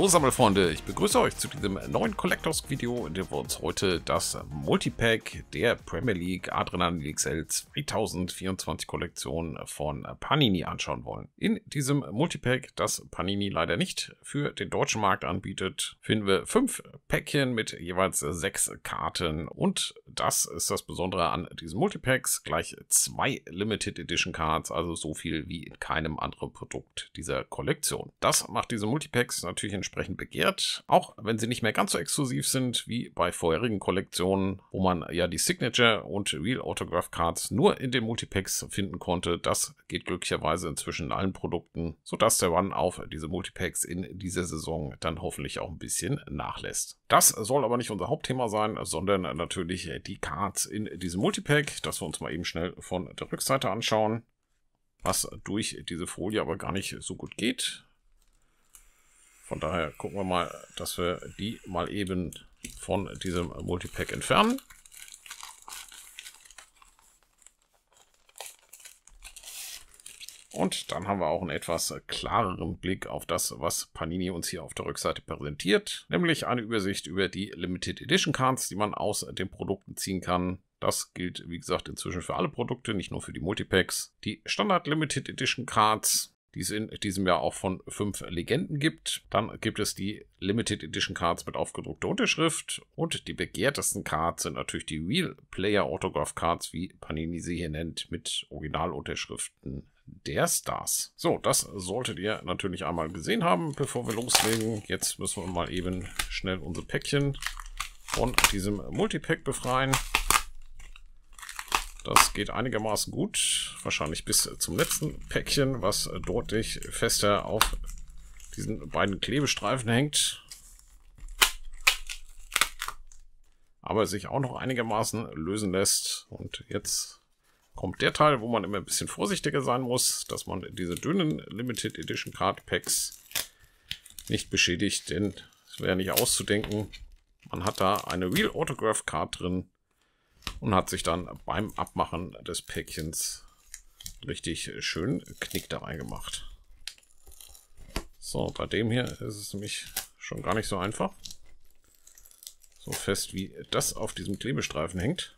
Hallo Sammelfreunde, ich begrüße euch zu diesem neuen Collectors Video, in dem wir uns heute das Multipack der Premier League Adrenalin XL 2024 Kollektion von Panini anschauen wollen. In diesem Multipack, das Panini leider nicht für den deutschen Markt anbietet, finden wir fünf Päckchen mit jeweils sechs Karten und das ist das Besondere an diesen Multipacks, gleich zwei Limited Edition Cards, also so viel wie in keinem anderen Produkt dieser Kollektion. Das macht diese Multipacks natürlich natürlich entsprechend begehrt, auch wenn sie nicht mehr ganz so exklusiv sind wie bei vorherigen Kollektionen, wo man ja die Signature und Real Autograph Cards nur in den Multipacks finden konnte. Das geht glücklicherweise inzwischen in allen Produkten, sodass der Run auf diese Multipacks in dieser Saison dann hoffentlich auch ein bisschen nachlässt. Das soll aber nicht unser Hauptthema sein, sondern natürlich die Cards in diesem Multipack, das wir uns mal eben schnell von der Rückseite anschauen was durch diese Folie aber gar nicht so gut geht. Von daher gucken wir mal, dass wir die mal eben von diesem Multipack entfernen. Und dann haben wir auch einen etwas klareren Blick auf das, was Panini uns hier auf der Rückseite präsentiert, nämlich eine Übersicht über die Limited Edition Cards, die man aus den Produkten ziehen kann. Das gilt, wie gesagt, inzwischen für alle Produkte, nicht nur für die Multipacks. Die Standard Limited Edition Cards die es in diesem Jahr auch von fünf Legenden gibt. Dann gibt es die Limited Edition Cards mit aufgedruckter Unterschrift und die begehrtesten Cards sind natürlich die Real Player Autograph Cards, wie Panini sie hier nennt, mit Originalunterschriften der Stars. So, das solltet ihr natürlich einmal gesehen haben, bevor wir loslegen. Jetzt müssen wir mal eben schnell unsere Päckchen von diesem Multipack befreien. Das geht einigermaßen gut. Wahrscheinlich bis zum letzten Päckchen, was deutlich fester auf diesen beiden Klebestreifen hängt. Aber sich auch noch einigermaßen lösen lässt. Und jetzt kommt der Teil, wo man immer ein bisschen vorsichtiger sein muss, dass man diese dünnen Limited Edition Card Packs nicht beschädigt, denn es wäre nicht auszudenken. Man hat da eine Real Autograph Card drin, und hat sich dann beim Abmachen des Päckchens richtig schön Knick da reingemacht. So, bei dem hier ist es nämlich schon gar nicht so einfach. So fest wie das auf diesem Klebestreifen hängt.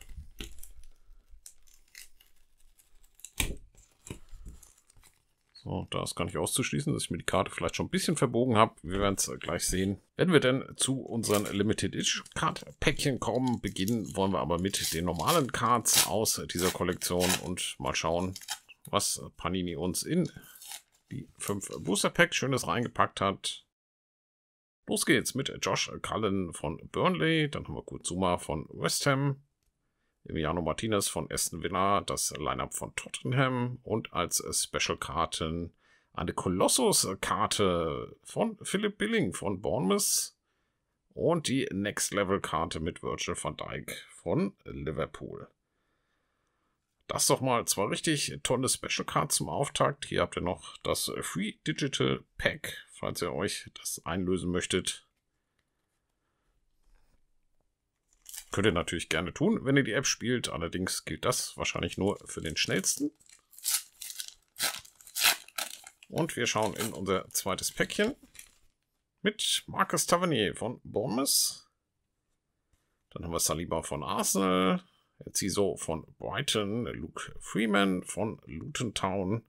So, da ist gar nicht auszuschließen, dass ich mir die Karte vielleicht schon ein bisschen verbogen habe. Wir werden es gleich sehen. Wenn wir denn zu unseren Limited Edition Card Päckchen kommen, beginnen wollen wir aber mit den normalen Cards aus dieser Kollektion und mal schauen, was Panini uns in die 5 Booster Packs schönes reingepackt hat. Los geht's mit Josh Cullen von Burnley, dann haben wir Kutsuma von West Ham, Emiliano Martinez von Aston Villa, das Lineup von Tottenham und als Special-Karten eine Kolossus-Karte von Philipp Billing von Bournemouth und die Next-Level-Karte mit Virgil van Dijk von Liverpool. Das doch mal zwei richtig tolle Special Cards zum Auftakt. Hier habt ihr noch das Free Digital Pack, falls ihr euch das einlösen möchtet. Könnt ihr natürlich gerne tun, wenn ihr die App spielt. Allerdings gilt das wahrscheinlich nur für den schnellsten. Und wir schauen in unser zweites Päckchen mit Marcus Tavernier von Bournemouth. Dann haben wir Saliba von Arsenal, Ziso von Brighton, Luke Freeman von Luton Town.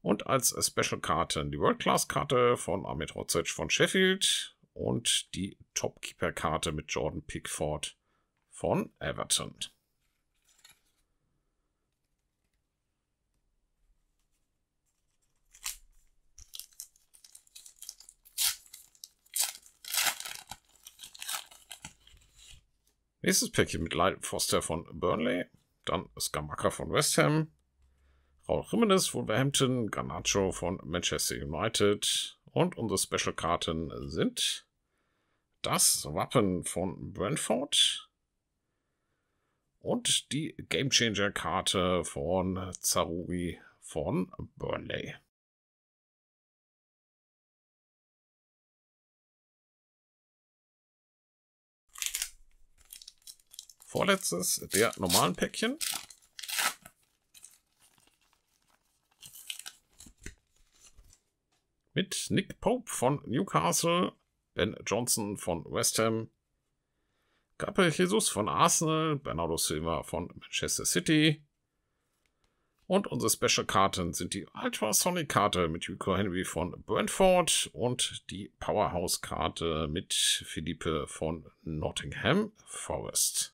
Und als special Karten die World-Class-Karte von Amit Rodzic von Sheffield, und die Topkeeper-Karte mit Jordan Pickford von Everton. Nächstes Päckchen mit Lyle Foster von Burnley, dann Skamaka von West Ham, Raul Jimenez von Wolverhampton, Garnacho von Manchester United, und unsere Special-Karten sind das Wappen von Brentford und die game changer karte von Zaruri von Burnley. Vorletztes der normalen Päckchen. mit Nick Pope von Newcastle, Ben Johnson von West Ham, Gabriel Jesus von Arsenal, Bernardo Silva von Manchester City. Und unsere Special-Karten sind die Ultrasonic-Karte mit Rico Henry von Brentford und die Powerhouse-Karte mit Philippe von Nottingham Forest.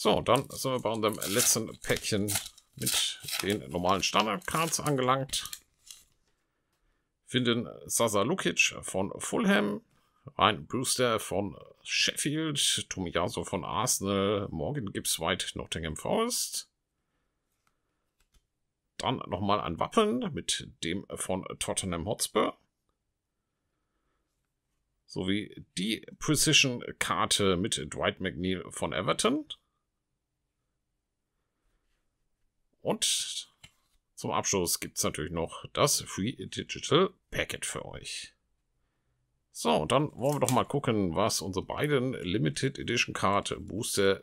So, dann sind wir bei unserem letzten Päckchen mit den normalen Standard-Cards angelangt. Finden Sasa Lukic von Fulham, Ryan Brewster von Sheffield, Tomiyasu von Arsenal, Morgan Gibbs White, Nottingham Forest. Dann nochmal ein Wappen mit dem von Tottenham Hotspur. Sowie die Precision-Karte mit Dwight McNeil von Everton. Und zum Abschluss gibt es natürlich noch das Free Digital Packet für euch. So, und dann wollen wir doch mal gucken, was unsere beiden Limited Edition Card Booster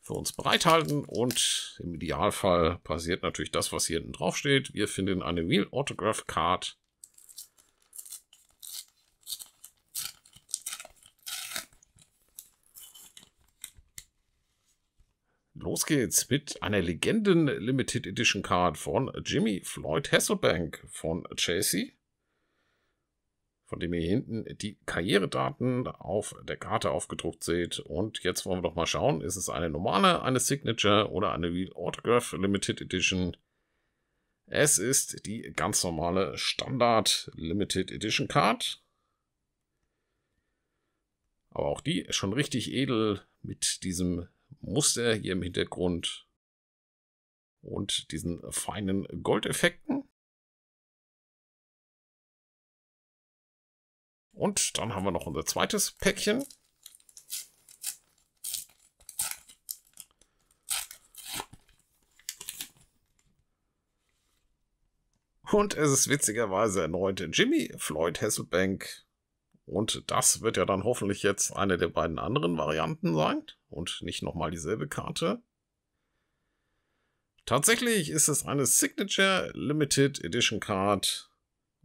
für uns bereithalten. Und im Idealfall passiert natürlich das, was hier hinten drauf steht. Wir finden eine Real Autograph Card Los geht's mit einer Legenden Limited Edition Card von Jimmy Floyd Hasselbank von Chelsea. von dem ihr hinten die Karrieredaten auf der Karte aufgedruckt seht. Und jetzt wollen wir doch mal schauen, ist es eine normale, eine Signature oder eine Real Autograph Limited Edition? Es ist die ganz normale Standard Limited Edition Card. Aber auch die schon richtig edel mit diesem Muster hier im Hintergrund und diesen feinen Goldeffekten. Und dann haben wir noch unser zweites Päckchen. Und es ist witzigerweise erneut Jimmy Floyd Hasselbank. Und das wird ja dann hoffentlich jetzt eine der beiden anderen Varianten sein. Und nicht nochmal dieselbe Karte. Tatsächlich ist es eine Signature Limited Edition Card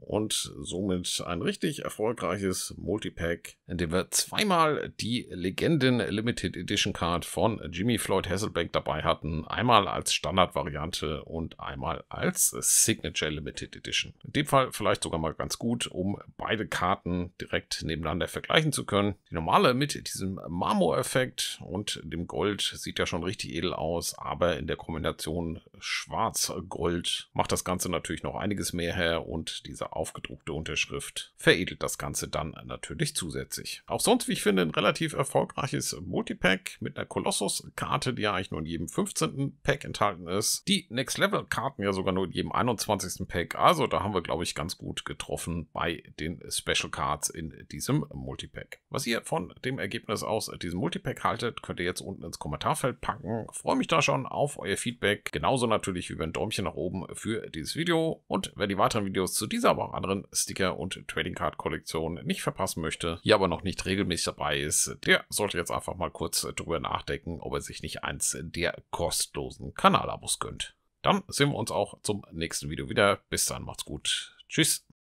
und somit ein richtig erfolgreiches Multipack, in dem wir zweimal die Legenden Limited Edition Card von Jimmy Floyd Hasselbank dabei hatten. Einmal als Standardvariante und einmal als Signature Limited Edition. In dem Fall vielleicht sogar mal ganz gut, um beide Karten direkt nebeneinander vergleichen zu können. Die normale mit diesem Marmor-Effekt und dem Gold sieht ja schon richtig edel aus, aber in der Kombination Schwarz-Gold macht das Ganze natürlich noch einiges mehr her und diese aufgedruckte Unterschrift veredelt das Ganze dann natürlich zusätzlich. Auch sonst, wie ich finde, ein relativ erfolgreiches Multipack mit einer Kolossus-Karte, die ja eigentlich nur in jedem 15. Pack enthalten ist. Die Next Level-Karten ja sogar nur in jedem 21. Pack. Also da haben wir, glaube ich, ganz gut getroffen bei den Special Cards in diesem Multipack. Was ihr von dem Ergebnis aus diesem Multipack haltet, könnt ihr jetzt unten ins Kommentarfeld packen. Ich freue mich da schon auf euer Feedback. Genauso natürlich über ein Däumchen nach oben für dieses Video. Und wer die weiteren Videos zu dieser, aber auch anderen Sticker- und Trading Card Kollektionen nicht verpassen möchte, hier aber noch nicht regelmäßig dabei ist, der sollte jetzt einfach mal kurz drüber nachdenken, ob er sich nicht eins der kostenlosen Kanalabos gönnt. Dann sehen wir uns auch zum nächsten Video wieder. Bis dann, macht's gut. Tschüss.